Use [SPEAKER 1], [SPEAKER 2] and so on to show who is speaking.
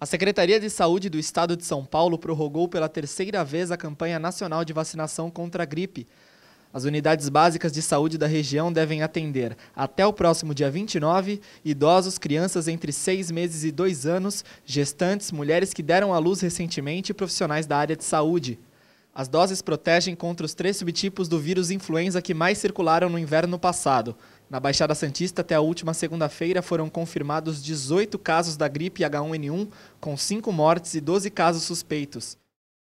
[SPEAKER 1] A Secretaria de Saúde do Estado de São Paulo prorrogou pela terceira vez a campanha nacional de vacinação contra a gripe. As unidades básicas de saúde da região devem atender, até o próximo dia 29, idosos, crianças entre seis meses e dois anos, gestantes, mulheres que deram à luz recentemente e profissionais da área de saúde. As doses protegem contra os três subtipos do vírus influenza que mais circularam no inverno passado: na Baixada Santista, até a última segunda-feira, foram confirmados 18 casos da gripe H1N1, com 5 mortes e 12 casos suspeitos.